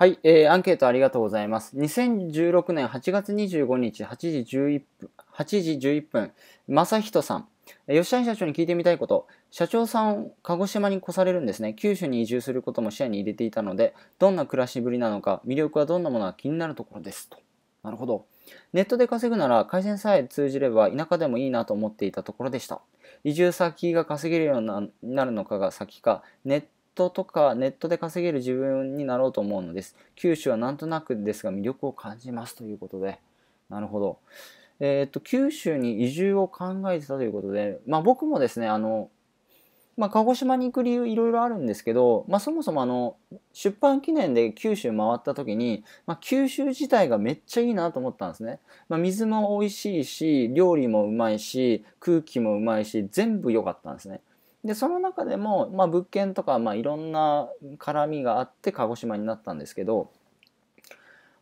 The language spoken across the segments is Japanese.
はい、えー、アンケートありがとうございます。2016年8月25日8時11分、8時11分、正人さん。吉谷社長に聞いてみたいこと。社長さん、鹿児島に来されるんですね。九州に移住することも視野に入れていたので、どんな暮らしぶりなのか、魅力はどんなものが気になるところです。と。なるほど。ネットで稼ぐなら、回線さえ通じれば田舎でもいいなと思っていたところでした。移住先が稼げるようになるのかが先か、ネットとかネットで稼げる自分になろうと思うのです。九州はなんとなくですが魅力を感じますということで。なるほど。えっ、と、九州に移住を考えてたということで、まあ僕もですね、あの、まあ鹿児島に行く理由いろいろあるんですけど、まあそもそもあの、出版記念で九州回った時に、まあ九州自体がめっちゃいいなと思ったんですね。まあ水も美味しいし、料理もうまいし、空気もうまいし、全部良かったんですね。でその中でも、まあ、物件とか、まあ、いろんな絡みがあって鹿児島になったんですけど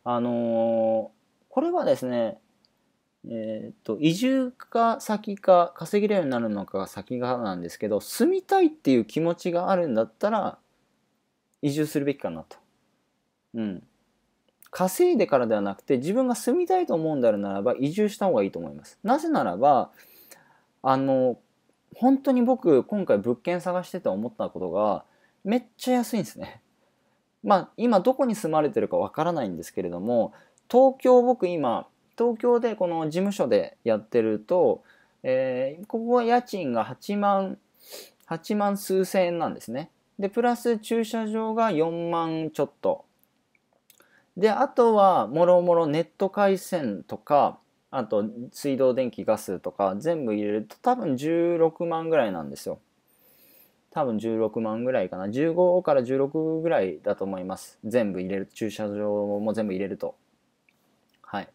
あのー、これはですねえー、っと移住か先か稼げるようになるのかが先がなんですけど住みたいっていう気持ちがあるんだったら移住するべきかなと。うん、稼いでからではなくて自分が住みたいと思うんであるならば移住した方がいいと思います。なぜならばあの本当に僕今回物件探してて思ったことがめっちゃ安いんですね。まあ今どこに住まれてるかわからないんですけれども東京僕今東京でこの事務所でやってると、えー、ここは家賃が8万8万数千円なんですね。でプラス駐車場が4万ちょっと。であとはもろもろネット回線とかあと水道電気ガスとか全部入れると多分16万ぐらいなんですよ多分16万ぐらいかな15から16ぐらいだと思います全部入れる駐車場も全部入れるとはい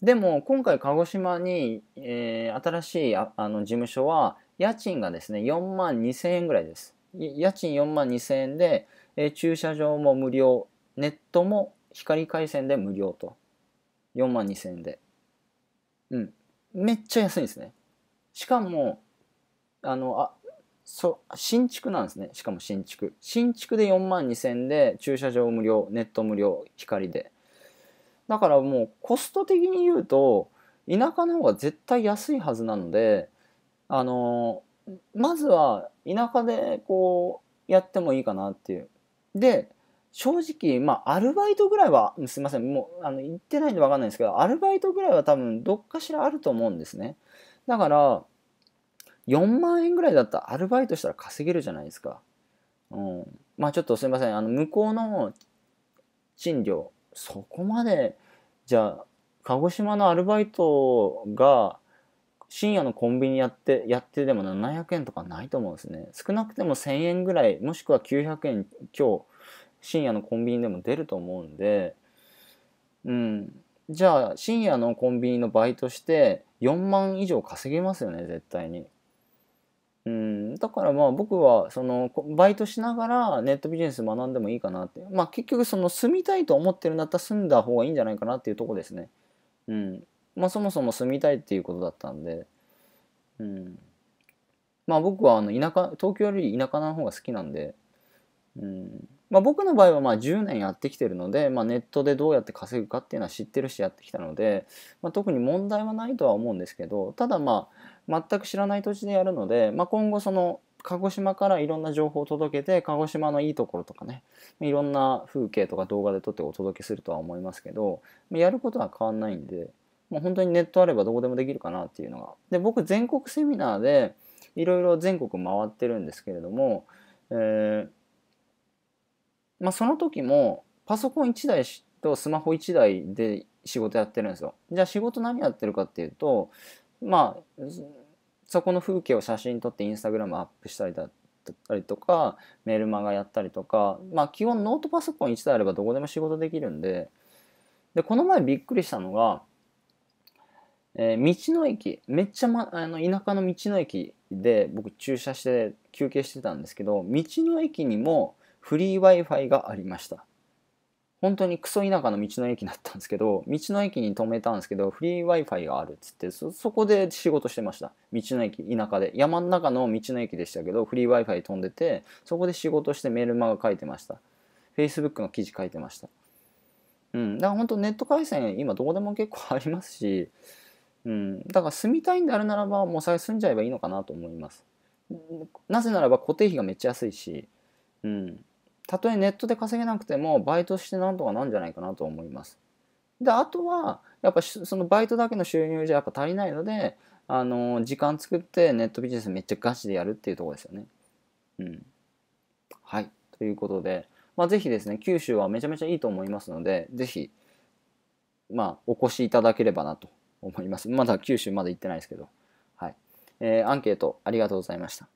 でも今回鹿児島に、えー、新しいああの事務所は家賃がですね4万2000円ぐらいです家賃4万2000円で、えー、駐車場も無料ネットも光回線で無料と4万2000円でうん、めっちゃ安いんですねしかもあのあそ新築なんですねしかも新築新築で4万2000円で駐車場無料ネット無料光でだからもうコスト的に言うと田舎の方が絶対安いはずなのであのまずは田舎でこうやってもいいかなっていうで正直、まあ、アルバイトぐらいは、すいません、もう、あの、行ってないんでわかんないんですけど、アルバイトぐらいは多分、どっかしらあると思うんですね。だから、4万円ぐらいだったらアルバイトしたら稼げるじゃないですか。うん。まあ、ちょっとすいません、あの、向こうの賃料、そこまで、じゃあ、鹿児島のアルバイトが、深夜のコンビニやってやってでも700円とかないと思うんですね少なくても1000円ぐらいもしくは900円今日深夜のコンビニでも出ると思うんで、うん、じゃあ深夜のコンビニのバイトして4万以上稼げますよね絶対に。うん、だからまあ僕はそのバイトしながらネットビジネス学んでもいいかなってまあ結局その住みたいと思ってるんだったら住んだ方がいいんじゃないかなっていうとこですね。うん、まあそもそも住みたいっていうことだったんで、うん、まあ僕はあの田舎東京より田舎の方が好きなんで、うん、まあ、僕の場合はまあ10年やってきてるので、まあ、ネットでどうやって稼ぐかっていうのは知ってるしやってきたので、まあ、特に問題はないとは思うんですけどただまあ全く知らない土地でやるので、まあ、今後その鹿児島からいろんな情報を届けて鹿児島のいいところとかねいろんな風景とか動画で撮ってお届けするとは思いますけどやることは変わんないんでもう本当にネットあればどこでもできるかなっていうのがで僕全国セミナーでいろいろ全国回ってるんですけれども、えーまあ、その時もパソコン1台とスマホ1台で仕事やってるんですよ。じゃあ仕事何やってるかっていうとまあそこの風景を写真撮ってインスタグラムアップしたりだったりとかメールマガやったりとかまあ基本ノートパソコン1台あればどこでも仕事できるんででこの前びっくりしたのが、えー、道の駅めっちゃ、ま、あの田舎の道の駅で僕駐車して休憩してたんですけど道の駅にもフリー Wi-Fi がありました。本当にクソ田舎の道の駅だったんですけど、道の駅に止めたんですけど、フリー Wi-Fi があるっつってそ、そこで仕事してました。道の駅、田舎で。山の中の道の駅でしたけど、フリー Wi-Fi 飛んでて、そこで仕事してメールマガ書いてました。Facebook の記事書いてました。うん、だから本当ネット回線今どこでも結構ありますし、うん、だから住みたいんであるならば、もうさ住んじゃえばいいのかなと思います。なぜならば固定費がめっちゃ安いし、うん、たとえネットで稼げなくてもバイトしてなんとかなんじゃないかなと思います。であとはやっぱそのバイトだけの収入じゃやっぱ足りないのであの時間作ってネットビジネスめっちゃガチでやるっていうとこですよね。うん、はいということで、まあ、ぜひですね九州はめちゃめちゃいいと思いますのでぜひ、まあ、お越しいただければなと思います。まだ九州まだ行ってないですけど、はいえー、アンケートありがとうございました。